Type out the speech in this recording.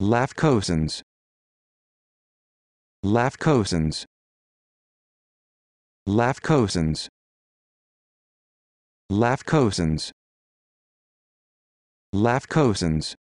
Laugh cousins. Laugh cousins. Laugh cousins. Laugh cousins. Laugh cousins.